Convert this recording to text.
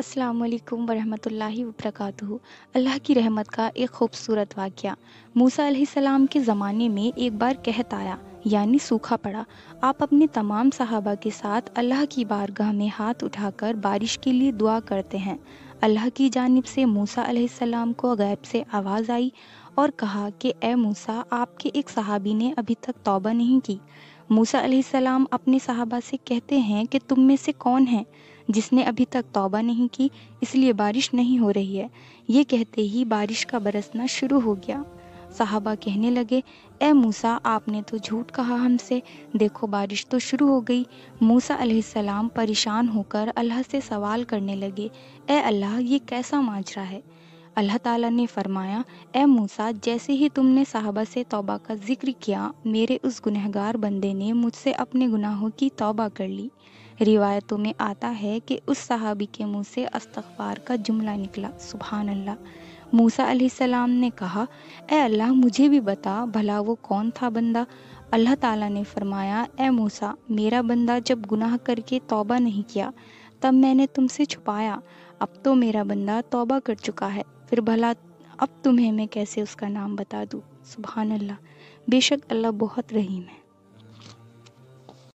अस्सलाम वालेकुम वरहमतुल्लाहि वबरकातुहू अल्लाह की रहमत का एक खूबसूरत वाक़ मूसा सलाम के ज़माने में एक बार कहत आया यानी सूखा पड़ा आप अपने तमाम सहाबा के साथ अल्लाह की बारगाह में हाथ उठाकर बारिश के लिए दुआ करते हैं अल्लाह की जानब से मूसा सलाम को गैब से आवाज़ आई और कहा कि ए मूसा आपके एक सहाबी ने अभी तक तौबा नहीं की मूसा सलाम अपने सहाबा से कहते हैं कि तुम में से कौन है जिसने अभी तक तौबा नहीं की इसलिए बारिश नहीं हो रही है ये कहते ही बारिश का बरसना शुरू हो गया साहबा कहने लगे ए मूसा आपने तो झूठ कहा हमसे देखो बारिश तो शुरू हो गई मूसा अलैहिस्सलाम परेशान होकर अल्लाह से सवाल करने लगे ए अल्लाह ये कैसा माजरा है अल्लाह ताला ने फरमाया ए मूसा जैसे ही तुमने साहबा से तौबा का जिक्र किया मेरे उस गुनहगार बंदे ने मुझसे अपने गुनाहों की तौबा कर ली रिवायतों में आता है कि उस सहाबी के मुंह से अस्तफार का जुमला निकला सुबहान अल्लाह मूसा अलैहिस्सलाम ने कहा ए अल्लाह मुझे भी बता भला वो कौन था बंदा अल्लाह ताला ने फरमाया ए मूसा मेरा बंदा जब गुनाह करके तौबा नहीं किया तब मैंने तुमसे छुपाया अब तो मेरा बंदा तौबा कर चुका है फिर भला अब तुम्हें मैं कैसे उसका नाम बता दूँ सुबहान अल्लाह बेशक अल्लाह बहुत रहीम है